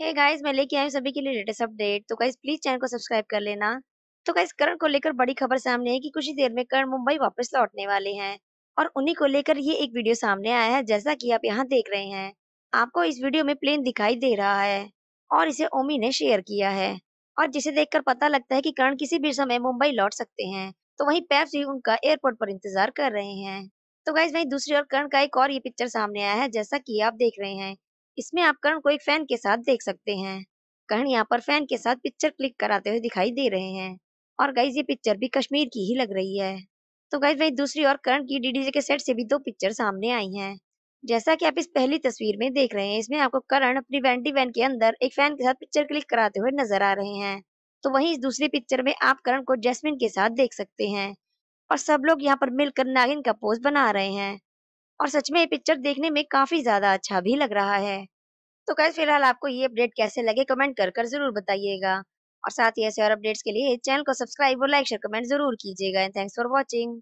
hey guys मैं लेके आई हूँ सभी के लिए लेटेस्ट अपडेट तो गाइस प्लीज चैनल को सब्सक्राइब कर लेना तो गाइस करण को लेकर बड़ी खबर सामने है कि कुछ ही देर में करण मुंबई वापस लौटने वाले हैं और उन्हीं को लेकर ये एक वीडियो सामने आया है जैसा कि आप यहाँ देख रहे हैं आपको इस वीडियो में प्लेन दिखाई दे रहा है और इसे ओमी ने शेयर किया है और जिसे देख पता लगता है कि करण किसी भी समय मुंबई लौट सकते हैं तो वही पैप भी उनका एयरपोर्ट पर इंतजार कर रहे हैं तो गाइज वही दूसरी ओर करण का एक और ये पिक्चर सामने आया है जैसा की आप देख रहे हैं इसमें आप करण को एक फैन के साथ देख सकते हैं करण यहाँ पर फैन के साथ पिक्चर क्लिक कराते हुए दिखाई दे रहे हैं और गाइज ये पिक्चर भी कश्मीर की ही लग रही है तो गाइज वही दूसरी और करण की डीडीजे के सेट से भी दो पिक्चर सामने आई हैं जैसा कि आप इस पहली तस्वीर में देख रहे हैं इसमें आपको करण अपनी वेंटी वैन के अंदर एक फैन के साथ पिक्चर क्लिक कराते हुए नजर आ रहे हैं तो वहीं इस दूसरी पिक्चर में आप करण को जैस्मिन के साथ देख सकते हैं और सब लोग यहाँ पर मिलकर नागिन का पोज बना रहे हैं और सच में ये पिक्चर देखने में काफी ज्यादा अच्छा भी लग रहा है तो कैसे फिलहाल आपको ये अपडेट कैसे लगे कमेंट कर कर जरूर बताइएगा और साथ ही ऐसे और अपडेट्स के लिए चैनल को सब्सक्राइब और लाइक शेयर कमेंट जरूर कीजिएगा एंड थैंक्स फॉर वॉचिंग